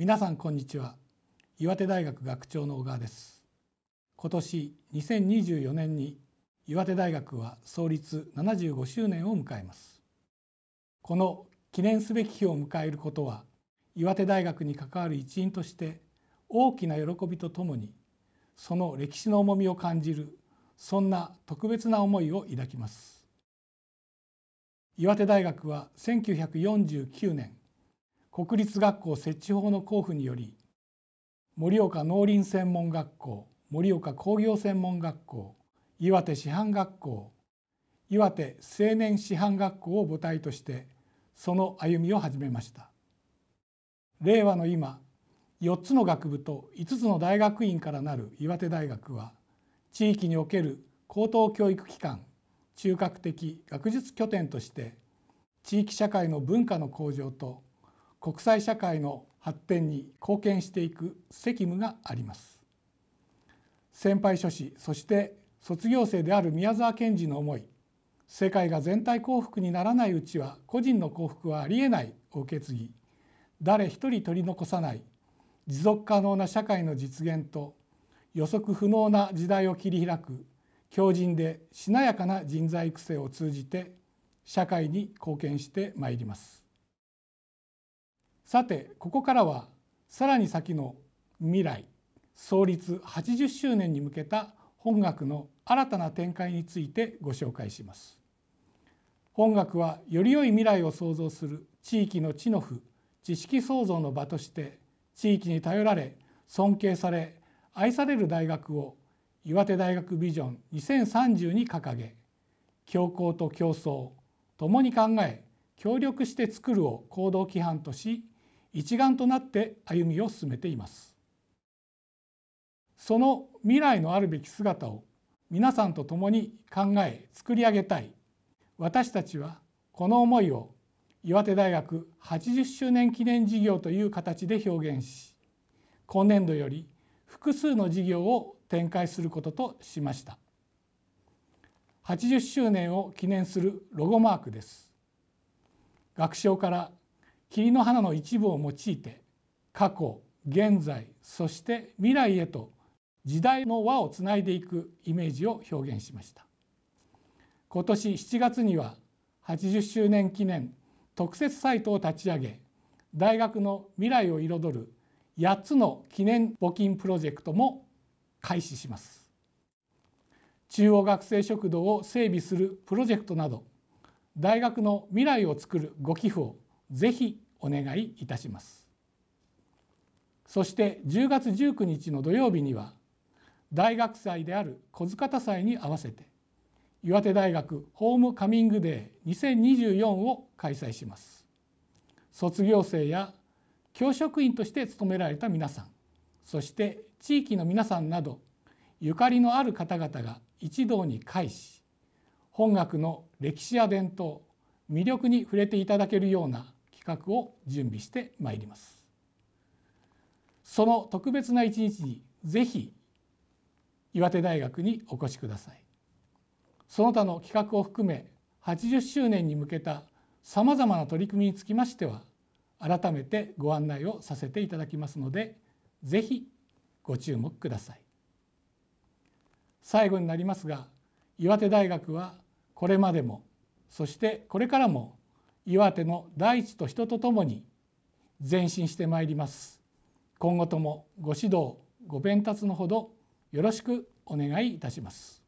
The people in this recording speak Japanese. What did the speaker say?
皆さんこんにちは岩手大学学長の小川です今年2024年に岩手大学は創立75周年を迎えますこの記念すべき日を迎えることは岩手大学に関わる一員として大きな喜びとともにその歴史の重みを感じるそんな特別な思いを抱きます岩手大学は1949年国立学校設置法の交付により盛岡農林専門学校盛岡工業専門学校岩手師範学校岩手青年師範学校を母体としてその歩みを始めました令和の今4つの学部と5つの大学院からなる岩手大学は地域における高等教育機関中核的学術拠点として地域社会の文化の向上と国際社会の発展に貢献していく責務があります先輩諸子そして卒業生である宮沢賢治の思い世界が全体幸福にならないうちは個人の幸福はありえないを受け継ぎ誰一人取り残さない持続可能な社会の実現と予測不能な時代を切り開く強靭でしなやかな人材育成を通じて社会に貢献してまいります。さてここからはさらに先の未来創立80周年に向けた本学の新たな展開についてご紹介します。本学はより良い未来を創造する地域の地の府知識創造の場として地域に頼られ尊敬され愛される大学を岩手大学ビジョン2030に掲げ教校と競争共に考え協力して作るを行動規範とし一丸となって歩みを進めていますその未来のあるべき姿を皆さんと共に考え作り上げたい私たちはこの思いを岩手大学80周年記念事業という形で表現し今年度より複数の事業を展開することとしました80周年を記念するロゴマークです学章から桐の花の一部を用いて過去現在そして未来へと時代の輪をつないでいくイメージを表現しました今年7月には80周年記念特設サイトを立ち上げ大学の未来を彩る8つの記念募金プロジェクトも開始します中央学生食堂を整備するプロジェクトなど大学の未来をつくるご寄付をぜひお願いいたしますそして10月19日の土曜日には大学祭である小塚田祭に合わせて岩手大学ホームカミングデー2024を開催します卒業生や教職員として勤められた皆さんそして地域の皆さんなどゆかりのある方々が一堂に会し本学の歴史や伝統魅力に触れていただけるような企画を準備してまいりますその特別な一日にぜひ岩手大学にお越しくださいその他の企画を含め80周年に向けたさまざまな取り組みにつきましては改めてご案内をさせていただきますのでぜひご注目ください最後になりますが岩手大学はこれまでもそしてこれからも岩手の大地と人とともに前進してまいります今後ともご指導ご鞭撻のほどよろしくお願いいたします